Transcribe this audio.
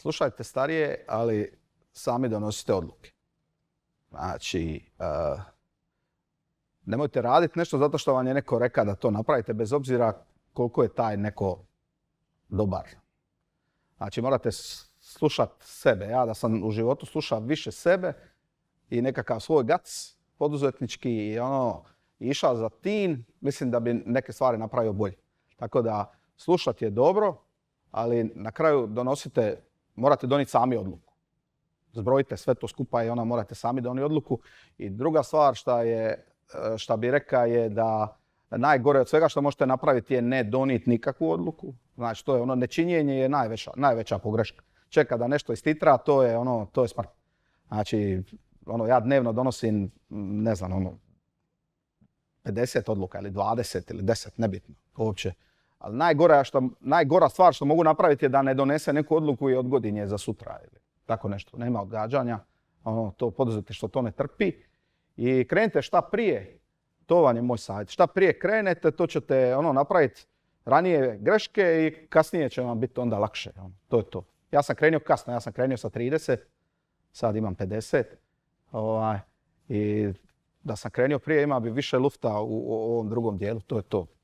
slušajte starije, ali sami donosite odluke. Znači, e, nemojte raditi nešto zato što vam je neko rekao da to napravite, bez obzira koliko je taj neko dobar. Znači, morate slušati sebe. Ja da sam u životu slušao više sebe i nekakav svoj gac poduzetnički i ono, išao za tim, mislim da bi neke stvari napravio bolje. Tako da, slušati je dobro, ali na kraju donosite morate doniti sami odluku. Zbrojite sve to skupa i ona morate sami donijeti odluku. I druga stvar šta, je, e, šta bi reka je da najgore od svega što možete napraviti je ne donijeti nikakvu odluku. Znači to je ono nečinjenje je najveća, najveća pogreška. Čeka da nešto istitra, to je ono, to je smrt. Znači, ono, ja dnevno donosim, ne znam, ono, 50 odluka ili 20 ili 10, nebitno uopće. Ali najgora, što, najgora stvar što mogu napraviti je da ne donese neku odluku i odgodi nje za sutra ili tako nešto. Nema odgađanja, ono, to što to ne trpi. I krenite šta prije, to vam je moj savjet. Šta prije krenete, to ćete ono, napraviti ranije greške i kasnije će vam biti onda lakše. Ono. To je to. Ja sam krenio kasno, ja sam krenio sa 30, sad imam 50. Ovaj, I da sam krenio prije, imao bi više lufta u ovom drugom dijelu, to je to.